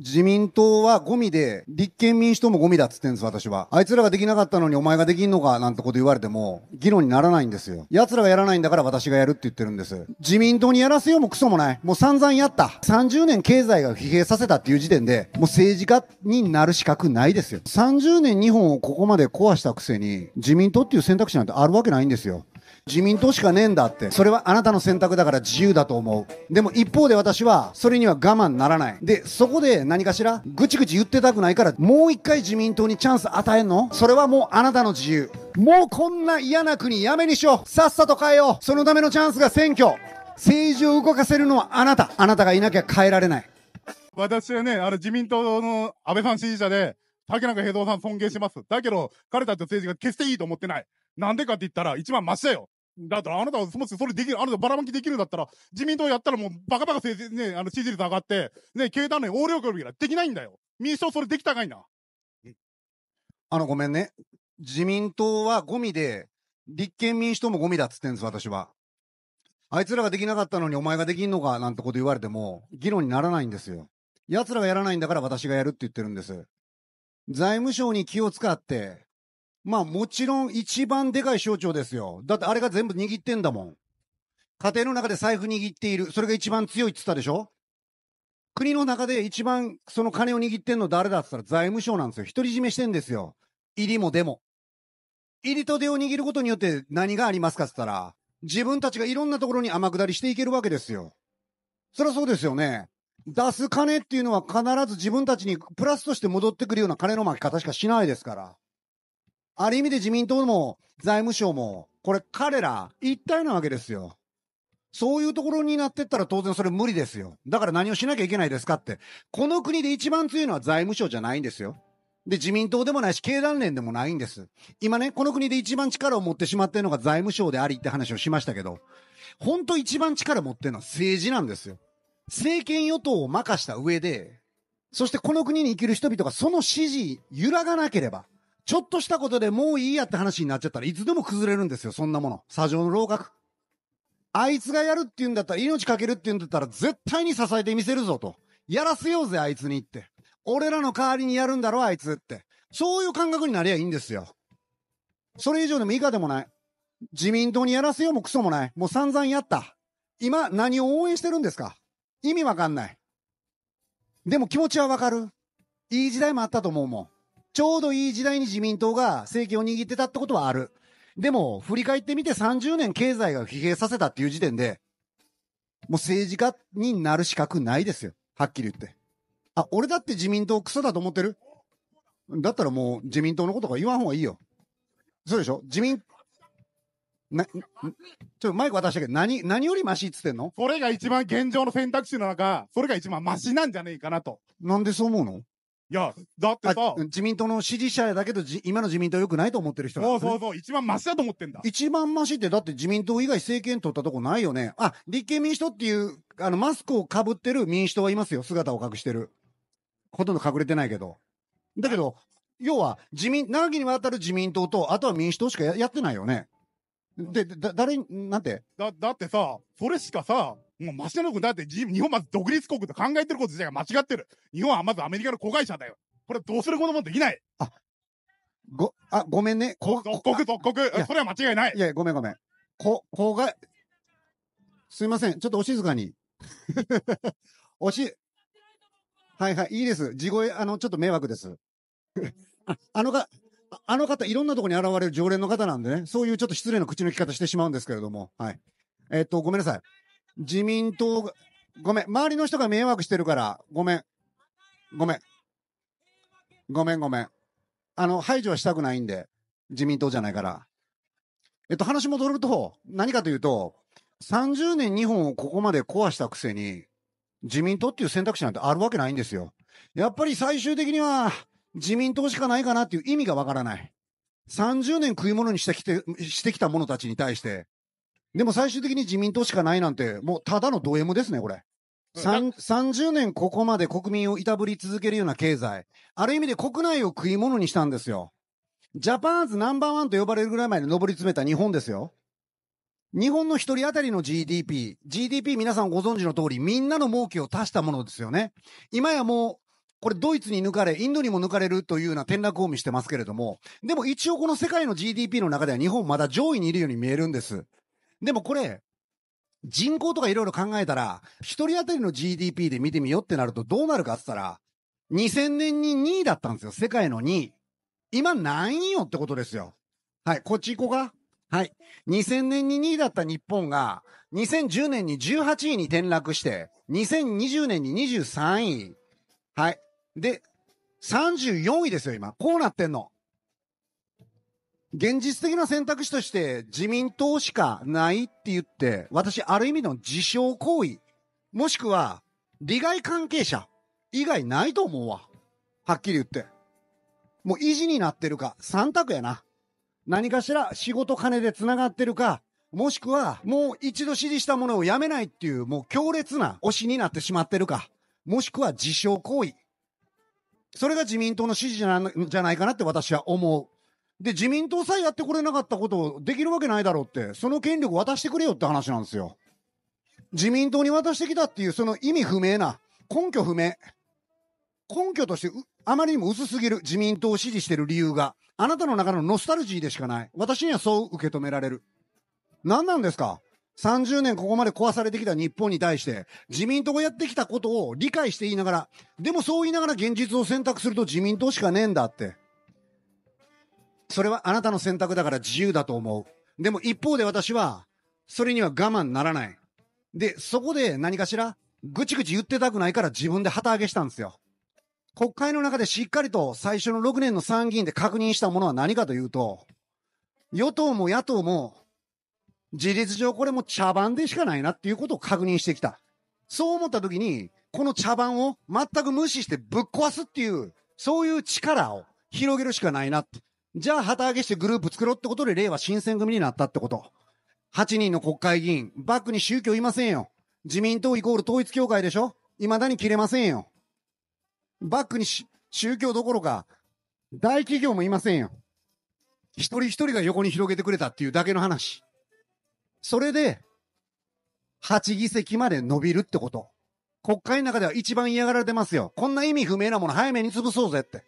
自民党はゴミで、立憲民主党もゴミだっつってんです、私は。あいつらができなかったのにお前ができんのかなんてこと言われても、議論にならないんですよ。奴らがやらないんだから私がやるって言ってるんです。自民党にやらせようもクソもない。もう散々やった。30年経済が疲弊させたっていう時点で、もう政治家になる資格ないですよ。30年日本をここまで壊したくせに、自民党っていう選択肢なんてあるわけないんですよ。自民党しかねえんだって。それはあなたの選択だから自由だと思う。でも一方で私は、それには我慢ならない。で、そこで何かしら、ぐちぐち言ってたくないから、もう一回自民党にチャンス与えんのそれはもうあなたの自由。もうこんな嫌な国やめにしよう。さっさと変えよう。そのためのチャンスが選挙。政治を動かせるのはあなた。あなたがいなきゃ変えられない。私はね、あの自民党の安倍さん支持者で、竹中平蔵さん尊敬します。だけど、彼たちの政治が決していいと思ってない。なんでかって言ったら、一番マシだよ。だったらあなたは、もしそれできる、あなたばらまきできるんだったら、自民党やったらもうバカバカ政治、ね、あの支持率上がって、ね、経団連横領協議ができないんだよ。民主党それできたかいな。あの、ごめんね。自民党はゴミで、立憲民主党もゴミだっつってんです、私は。あいつらができなかったのにお前ができんのかなんてこと言われても、議論にならないんですよ。奴らがやらないんだから私がやるって言ってるんです。財務省に気を使って、まあもちろん一番でかい省庁ですよ。だってあれが全部握ってんだもん。家庭の中で財布握っている。それが一番強いって言ったでしょ国の中で一番その金を握ってんの誰だって言ったら財務省なんですよ。独り占めしてんですよ。入りも出も。入りと出を握ることによって何がありますかって言ったら、自分たちがいろんなところに天下りしていけるわけですよ。そりゃそうですよね。出す金っていうのは必ず自分たちにプラスとして戻ってくるような金の巻き方しかしないですから。ある意味で自民党も財務省も、これ彼ら一体なわけですよ。そういうところになってったら当然それ無理ですよ。だから何をしなきゃいけないですかって。この国で一番強いのは財務省じゃないんですよ。で、自民党でもないし、経団連でもないんです。今ね、この国で一番力を持ってしまってるのが財務省でありって話をしましたけど、本当一番力持ってるのは政治なんですよ。政権与党を任した上で、そしてこの国に生きる人々がその支持揺らがなければ、ちょっとしたことでもういいやって話になっちゃったらいつでも崩れるんですよ、そんなもの。砂上の楼閣。あいつがやるって言うんだったら、命かけるって言うんだったら、絶対に支えてみせるぞと。やらせようぜ、あいつにって。俺らの代わりにやるんだろ、あいつって。そういう感覚になりゃいいんですよ。それ以上でも以下でもない。自民党にやらせようもクソもない。もう散々やった。今、何を応援してるんですか意味わかんない。でも気持ちはわかる。いい時代もあったと思うもん。ちょうどいい時代に自民党が政権を握ってたってことはある。でも、振り返ってみて30年経済が疲弊させたっていう時点で、もう政治家になる資格ないですよ。はっきり言って。あ、俺だって自民党クソだと思ってるだったらもう自民党のことが言わん方がいいよ。そうでしょ自民な、ちょっとマイク渡したけど、何、何よりマシっつってんのそれが一番現状の選択肢の中、それが一番マシなんじゃねえかなと。なんでそう思うのいや、だってさ自民党の支持者だけど、じ今の自民党良くないと思ってる人そうそうそう、一番マシだと思ってんだ。一番マシって、だって自民党以外政権取ったとこないよね。あ、立憲民主党っていう、あの、マスクをかぶってる民主党はいますよ。姿を隠してる。ほとんど隠れてないけど。だけど、要は、自民、長きにわたる自民党と、あとは民主党しかややってないよね。で、だ、誰、なんてだ、だってさ、それしかさ、もう、マシナノ君だって、日本まず独立国と考えてること自体が間違ってる。日本はまずアメリカの子会社だよ。これどうすることもできない。あ、ご、あ、ごめんね。こ属国、属国。それは間違いない。いや、ごめんごめん。こ、こが、すいません。ちょっとお静かに。おし、はいはい、いいです。地声、あの、ちょっと迷惑です。あのが、あの方、いろんなとこに現れる常連の方なんでね、そういうちょっと失礼な口の利き方してしまうんですけれども、はい。えっと、ごめんなさい。自民党が、ごめん、周りの人が迷惑してるから、ごめん。ごめん。ごめん、ごめん。あの、排除はしたくないんで、自民党じゃないから。えっと、話戻ると、何かというと、30年日本をここまで壊したくせに、自民党っていう選択肢なんてあるわけないんですよ。やっぱり最終的には、自民党しかないかなっていう意味がわからない。30年食い物にしてきて、してきた者たちに対して、でも最終的に自民党しかないなんて、もうただのド M ですね、これ。30年ここまで国民をいたぶり続けるような経済。ある意味で国内を食い物にしたんですよ。ジャパンズナンバーワンと呼ばれるぐらいまで上り詰めた日本ですよ。日本の一人当たりの GDP、GDP 皆さんご存知の通り、みんなの儲けを足したものですよね。今やもうこれドイツに抜かれ、インドにも抜かれるというような転落を見してますけれども、でも一応この世界の GDP の中では日本まだ上位にいるように見えるんです。でもこれ、人口とかいろいろ考えたら、一人当たりの GDP で見てみようってなるとどうなるかって言ったら、2000年に2位だったんですよ。世界の2位。今何位よってことですよ。はい、こっち行こうか。はい。2000年に2位だった日本が、2010年に18位に転落して、2020年に23位。はい。で、34位ですよ、今。こうなってんの。現実的な選択肢として自民党しかないって言って、私、ある意味の自傷行為、もしくは、利害関係者以外ないと思うわ。はっきり言って。もう維持になってるか、三択やな。何かしら仕事金で繋がってるか、もしくは、もう一度支持したものをやめないっていう、もう強烈な推しになってしまってるか、もしくは自傷行為。それが自民党の支持じゃなじゃないかなって私は思う。で、自民党さえやってこれなかったことをできるわけないだろうって、その権力渡してくれよって話なんですよ。自民党に渡してきたっていう、その意味不明な、根拠不明。根拠としてあまりにも薄すぎる自民党を支持してる理由が、あなたの中のノスタルジーでしかない。私にはそう受け止められる。何なんですか30年ここまで壊されてきた日本に対して、自民党がやってきたことを理解して言いながら、でもそう言いながら現実を選択すると自民党しかねえんだって。それはあなたの選択だから自由だと思う。でも一方で私は、それには我慢ならない。で、そこで何かしら、ぐちぐち言ってたくないから自分で旗揚げしたんですよ。国会の中でしっかりと最初の6年の参議院で確認したものは何かというと、与党も野党も事実上これも茶番でしかないなっていうことを確認してきた。そう思った時に、この茶番を全く無視してぶっ壊すっていう、そういう力を広げるしかないなって。じゃあ旗揚げしてグループ作ろうってことで、令和新選組になったってこと。8人の国会議員、バックに宗教いませんよ。自民党イコール統一協会でしょ未だに切れませんよ。バックに宗教どころか、大企業もいませんよ。一人一人が横に広げてくれたっていうだけの話。それで、8議席まで伸びるってこと。国会の中では一番嫌がられてますよ。こんな意味不明なもの早めに潰そうぜって。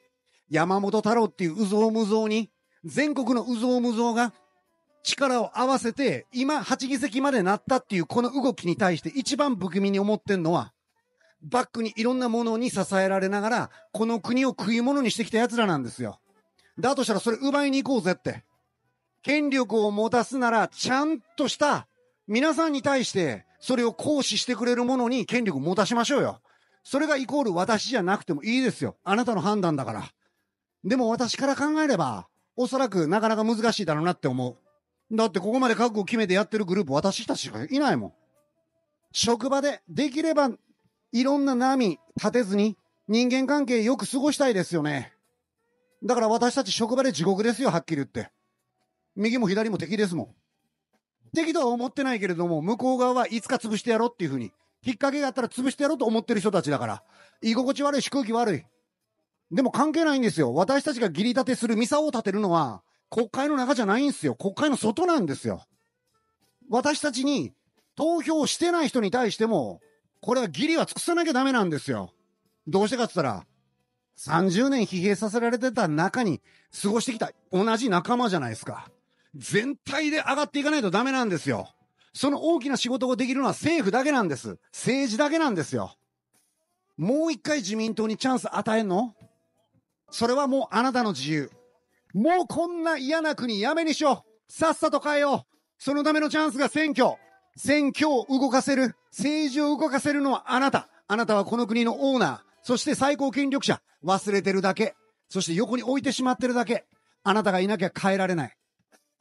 山本太郎っていううぞうむぞうに、全国のうぞうむぞうが力を合わせて、今8議席までなったっていうこの動きに対して一番不気味に思ってんのは、バックにいろんなものに支えられながら、この国を食い物にしてきた奴らなんですよ。だとしたらそれ奪いに行こうぜって。権力を持たすなら、ちゃんとした皆さんに対して、それを行使してくれるものに権力を持たしましょうよ。それがイコール私じゃなくてもいいですよ。あなたの判断だから。でも私から考えれば、おそらくなかなか難しいだろうなって思う。だってここまで覚悟を決めてやってるグループ私たちしかいないもん。職場でできればいろんな波立てずに人間関係よく過ごしたいですよね。だから私たち職場で地獄ですよ、はっきり言って。右も左も敵ですもん。敵とは思ってないけれども、向こう側はいつか潰してやろうっていうふうに、引っ掛けがあったら潰してやろうと思ってる人たちだから、居心地悪いし空気悪い。でも関係ないんですよ。私たちが義理立てするミサを立てるのは、国会の中じゃないんですよ。国会の外なんですよ。私たちに投票してない人に対しても、これは義理は尽くさなきゃダメなんですよ。どうしてかって言ったら、30年疲弊させられてた中に過ごしてきた同じ仲間じゃないですか。全体で上がっていかないとダメなんですよ。その大きな仕事ができるのは政府だけなんです。政治だけなんですよ。もう一回自民党にチャンス与えんのそれはもうあなたの自由。もうこんな嫌な国やめにしよう。さっさと変えよう。そのためのチャンスが選挙。選挙を動かせる。政治を動かせるのはあなた。あなたはこの国のオーナー。そして最高権力者。忘れてるだけ。そして横に置いてしまってるだけ。あなたがいなきゃ変えられない。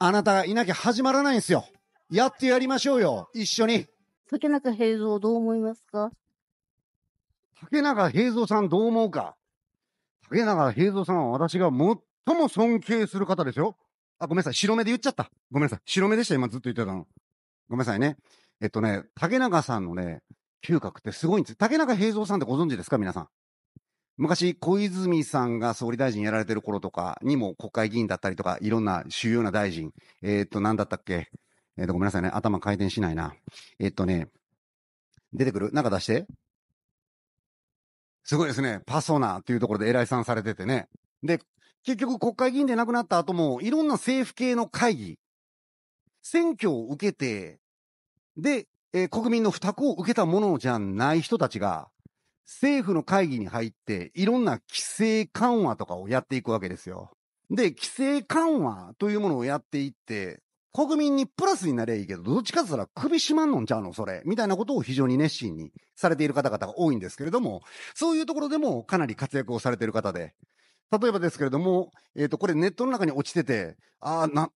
あなたがいなきゃ始まらないんですよ。やってやりましょうよ。一緒に。竹中平蔵どう思いますか竹中平蔵さんどう思うか竹中平蔵さんは私が最も尊敬する方ですよ。あ、ごめんなさい。白目で言っちゃった。ごめんなさい。白目でした。今ずっと言ってたの。ごめんなさいね。えっとね、竹中さんのね、嗅覚ってすごいんです。竹中平蔵さんってご存知ですか皆さん。昔、小泉さんが総理大臣やられてる頃とかにも国会議員だったりとか、いろんな主要な大臣、えー、っと、なんだったっけえー、っと、ごめんなさいね。頭回転しないな。えー、っとね、出てくるなんか出して。すごいですね。パソナというところで偉いさんされててね。で、結局国会議員で亡くなった後も、いろんな政府系の会議、選挙を受けて、で、えー、国民の負託を受けたものじゃない人たちが、政府の会議に入って、いろんな規制緩和とかをやっていくわけですよ。で、規制緩和というものをやっていって、国民にプラスになりゃいいけど、どっちかっ言ったら首締まんのんちゃうのそれ。みたいなことを非常に熱心にされている方々が多いんですけれども、そういうところでもかなり活躍をされている方で、例えばですけれども、えっ、ー、と、これネットの中に落ちてて、ああ、な、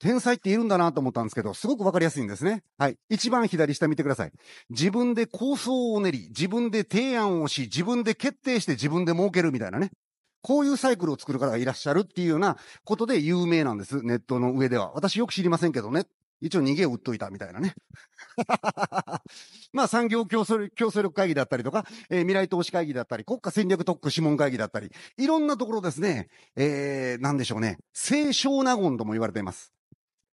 天才っているんだなと思ったんですけど、すごくわかりやすいんですね。はい。一番左下見てください。自分で構想を練り、自分で提案をし、自分で決定して自分で儲けるみたいなね。こういうサイクルを作る方がいらっしゃるっていうようなことで有名なんです。ネットの上では。私よく知りませんけどね。一応逃げを打っといたみたいなね。まあ産業競争競争力会議だったりとか、えー、未来投資会議だったり、国家戦略特区諮問会議だったり、いろんなところですね、えー、なんでしょうね。清少納言とも言われています。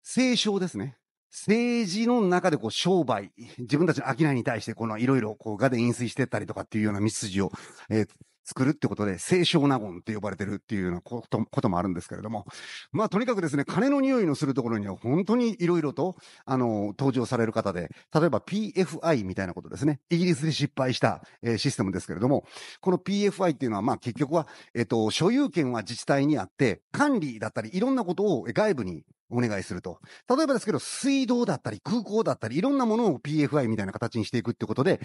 清少ですね。政治の中でこう商売、自分たちの商いに対してこのいろいろこう画で飲水してったりとかっていうような道筋を、えー、作るってことで、清少納言って呼ばれてるっていうようなことこともあるんですけれども、まあとにかくですね、金の匂いのするところには本当にいろいろと、あの、登場される方で、例えば PFI みたいなことですね。イギリスで失敗した、えー、システムですけれども、この PFI っていうのは、まあ結局は、えっ、ー、と、所有権は自治体にあって、管理だったり、いろんなことを外部にお願いすると。例えばですけど、水道だったり、空港だったり、いろんなものを PFI みたいな形にしていくってことで、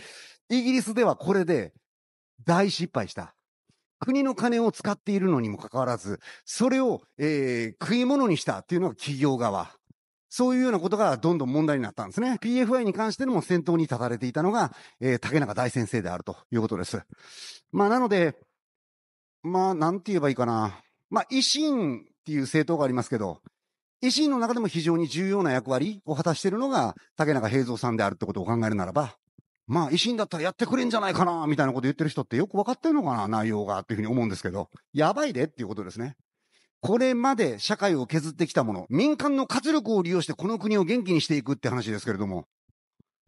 イギリスではこれで、大失敗した。国の金を使っているのにもかかわらず、それを、えー、食い物にしたっていうのが企業側。そういうようなことがどんどん問題になったんですね。PFI に関しても先頭に立たれていたのが、えー、竹中大先生であるということです。まあ、なので、まあ、なんて言えばいいかな。まあ、維新っていう政党がありますけど、維新の中でも非常に重要な役割を果たしているのが竹中平蔵さんであるってことを考えるならば、まあ、維新だったらやってくれんじゃないかな、みたいなこと言ってる人ってよく分かってるのかな、内容が、っていうふうに思うんですけど、やばいでっていうことですね。これまで社会を削ってきたもの、民間の活力を利用してこの国を元気にしていくって話ですけれども、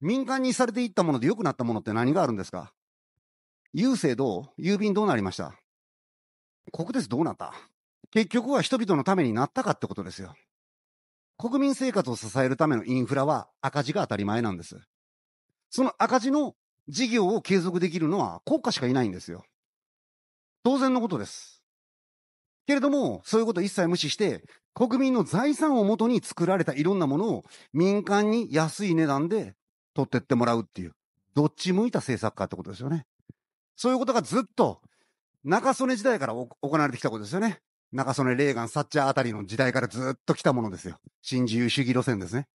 民間にされていったもので良くなったものって何があるんですか郵政どう郵便どうなりました国鉄どうなった結局は人々のためになったかってことですよ。国民生活を支えるためのインフラは赤字が当たり前なんです。その赤字の事業を継続できるのは国家しかいないんですよ。当然のことです。けれども、そういうことを一切無視して、国民の財産をもとに作られたいろんなものを民間に安い値段で取ってってもらうっていう、どっち向いた政策かってことですよね。そういうことがずっと中曽根時代から行われてきたことですよね。中曽根、レーガン、サッチャーあたりの時代からずっと来たものですよ。新自由主義路線ですね。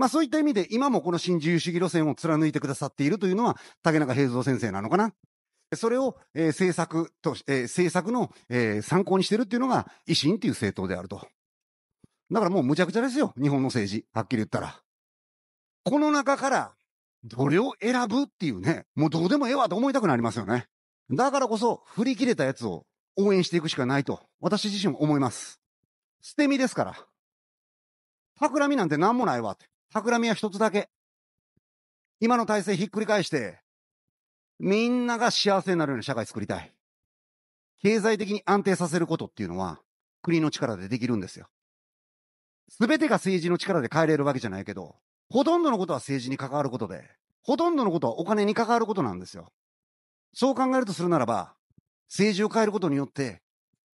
まあそういった意味で今もこの新自由主義路線を貫いてくださっているというのは竹中平蔵先生なのかな。それを、えー、政策と、えー、政策の、えー、参考にしてるっていうのが維新っていう政党であると。だからもうむちゃくちゃですよ。日本の政治。はっきり言ったら。この中から、どれを選ぶっていうね、もうどうでもええわと思いたくなりますよね。だからこそ、振り切れたやつを応援していくしかないと、私自身も思います。捨て身ですから。企みなんて何もないわって。企みは一つだけ。今の体制ひっくり返して、みんなが幸せになるような社会作りたい。経済的に安定させることっていうのは、国の力でできるんですよ。すべてが政治の力で変えれるわけじゃないけど、ほとんどのことは政治に関わることで、ほとんどのことはお金に関わることなんですよ。そう考えるとするならば、政治を変えることによって、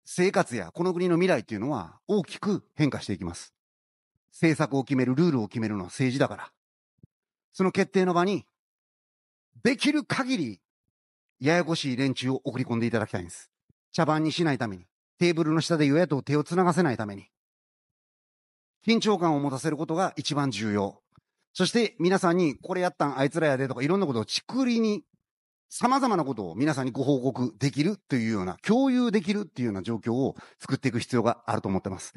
生活やこの国の未来っていうのは大きく変化していきます。政策を決める、ルールを決めるのは政治だから。その決定の場に、できる限り、ややこしい連中を送り込んでいただきたいんです。茶番にしないために、テーブルの下で与野党手を繋がせないために。緊張感を持たせることが一番重要。そして皆さんに、これやったんあいつらやでとかいろんなことをちくりに、様々なことを皆さんにご報告できるというような、共有できるっていうような状況を作っていく必要があると思ってます。